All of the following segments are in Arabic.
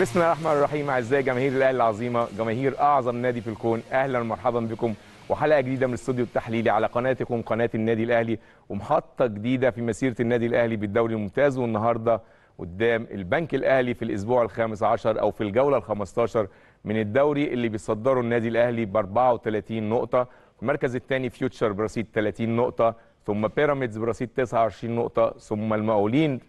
بسم الله الرحمن الرحيم اعزائي جماهير الاهلي العظيمه جماهير اعظم نادي في الكون اهلا ومرحبا بكم وحلقه جديده من الاستوديو التحليلي على قناتكم قناه النادي الاهلي ومحطه جديده في مسيره النادي الاهلي بالدوري الممتاز والنهارده قدام البنك الاهلي في الاسبوع الخامس عشر او في الجوله ال 15 من الدوري اللي بيصدره النادي الاهلي ب 34 نقطه المركز الثاني فيوتشر برصيد 30 نقطه ثم بيراميدز برصيد 29 نقطه ثم المقاولين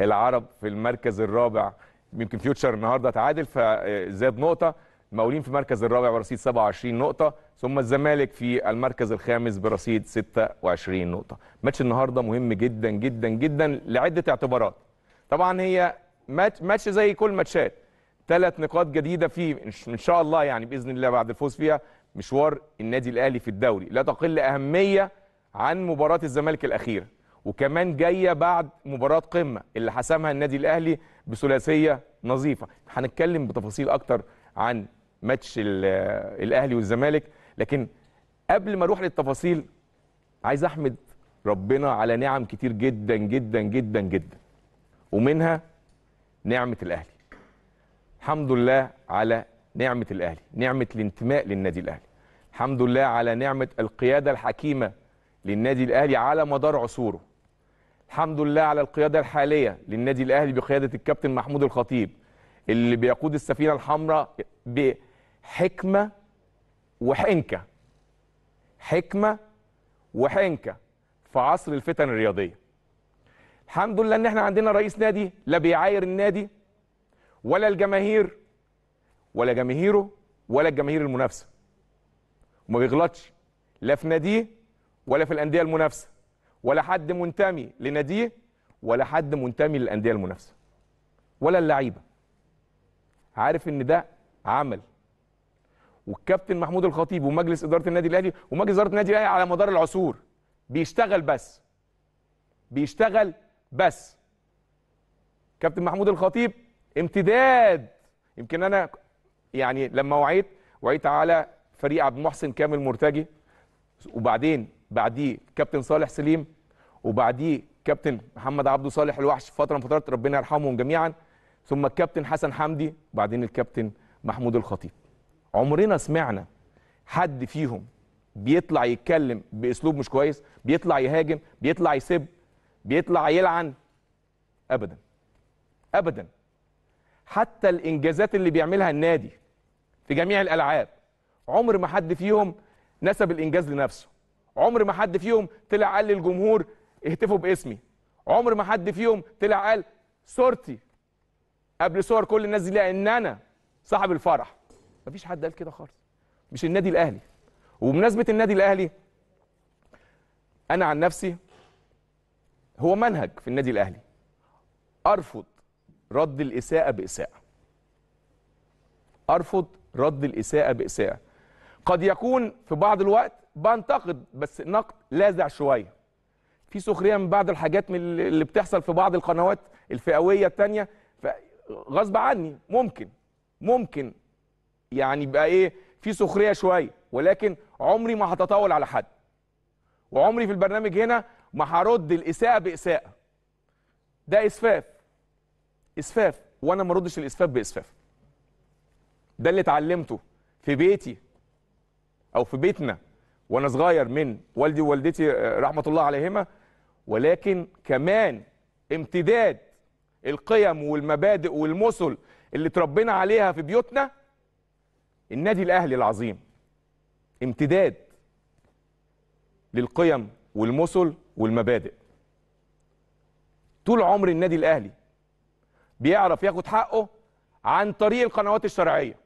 العرب في المركز الرابع يمكن فيوتشر النهارده تعادل فزاد نقطه المقاولين في المركز الرابع برصيد 27 نقطه ثم الزمالك في المركز الخامس برصيد 26 نقطه ماتش النهارده مهم جدا جدا جدا لعده اعتبارات طبعا هي ماتش ماتش زي كل ماتشات ثلاث نقاط جديده فيه ان شاء الله يعني باذن الله بعد الفوز فيها مشوار النادي الاهلي في الدوري لا تقل اهميه عن مباراه الزمالك الاخيره وكمان جايه بعد مباراه قمه اللي حسمها النادي الاهلي بثلاثيه نظيفه هنتكلم بتفاصيل اكتر عن ماتش الاهلي والزمالك لكن قبل ما اروح للتفاصيل عايز احمد ربنا على نعم كتير جدا جدا جدا جدا ومنها نعمه الاهلي الحمد لله على نعمه الاهلي نعمه الانتماء للنادي الاهلي الحمد لله على نعمه القياده الحكيمه للنادي الاهلي على مدار عصوره الحمد لله على القياده الحاليه للنادي الاهلي بقياده الكابتن محمود الخطيب اللي بيقود السفينه الحمراء بحكمه وحنكه حكمه وحنكه في عصر الفتن الرياضيه الحمد لله ان احنا عندنا رئيس نادي لا بيعاير النادي ولا الجماهير ولا جماهيره ولا الجماهير المنافسه وما بيغلطش لا في ناديه ولا في الانديه المنافسه ولا حد منتمي لناديه ولا حد منتمي للانديه المنافسه ولا اللعيبه عارف ان ده عمل والكابتن محمود الخطيب ومجلس اداره النادي الاهلي ومجلس اداره النادي الاهلي على مدار العصور بيشتغل بس بيشتغل بس كابتن محمود الخطيب امتداد يمكن انا يعني لما وعيت وعيت على فريق عبد المحسن كامل مرتجي وبعدين بعديه كابتن صالح سليم وبعديه كابتن محمد عبده صالح الوحش فتره من فترات ربنا يرحمهم جميعا ثم الكابتن حسن حمدي وبعدين الكابتن محمود الخطيب عمرنا سمعنا حد فيهم بيطلع يتكلم باسلوب مش كويس بيطلع يهاجم بيطلع يسب بيطلع يلعن ابدا ابدا حتى الانجازات اللي بيعملها النادي في جميع الالعاب عمر ما حد فيهم نسب الانجاز لنفسه عمر ما حد فيهم طلع قال للجمهور اهتفوا باسمي عمر ما حد فيهم طلع قال صورتي قبل صور كل الناس دي لان انا صاحب الفرح مفيش حد قال كده خالص مش النادي الاهلي وبمناسبه النادي الاهلي انا عن نفسي هو منهج في النادي الاهلي ارفض رد الاساءه باساءه ارفض رد الاساءه باساءه قد يكون في بعض الوقت بنتقد بس نقد لاذع شويه في سخريه من بعض الحاجات من اللي بتحصل في بعض القنوات الفئويه الثانيه غصب عني ممكن ممكن يعني يبقى ايه في سخريه شويه ولكن عمري ما هتطاول على حد وعمري في البرنامج هنا ما هرد الاساءه باساءه ده اسفاف اسفاف وانا ما اردش الاسفاف باسفاف ده اللي اتعلمته في بيتي او في بيتنا وانا صغير من والدي ووالدتي آه، رحمه الله عليهما ولكن كمان امتداد القيم والمبادئ والمثل اللي تربينا عليها في بيوتنا النادي الاهلي العظيم امتداد للقيم والمثل والمبادئ طول عمر النادي الاهلي بيعرف ياخد حقه عن طريق القنوات الشرعيه